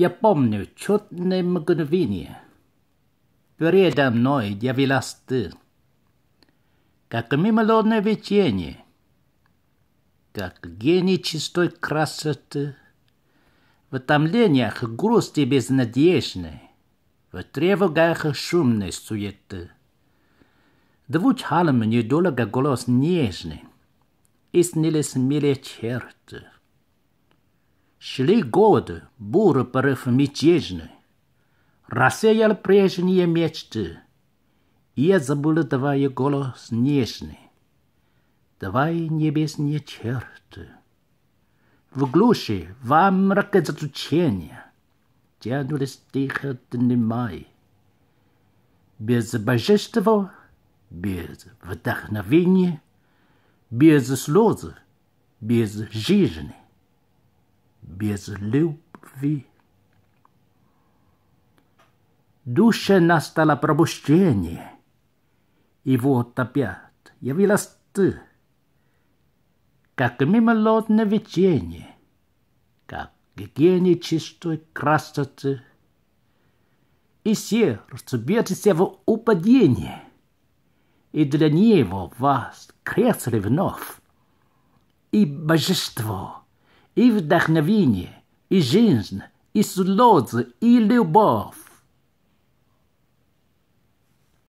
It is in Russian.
Я помню четное мгновение. Передо мной явилась ты. Как мимолодное видение, как гений чистой красоты, в томлениях грусти безнадежной, в тревогах шумной суеты. Звучал мне долго голос нежный, и снились милые черты. Шли годы, буры порыв мятежны, Рассеял прежние мечты, И я забыл твои голос нежный, Твои небесные черты. В глуши, во мраке затучения Тянулись тихо дни май. Без божества, без вдохновения, Без слез, без жизни — без любви. Душе настало пробуждение, и вот опять явилась ты, как мимолодное видение, как гений чистой красоты, и сердце бьется в упадение, и для него воскресли вновь, и божество — и вдохновение, и жизнь, и слезы, и любовь.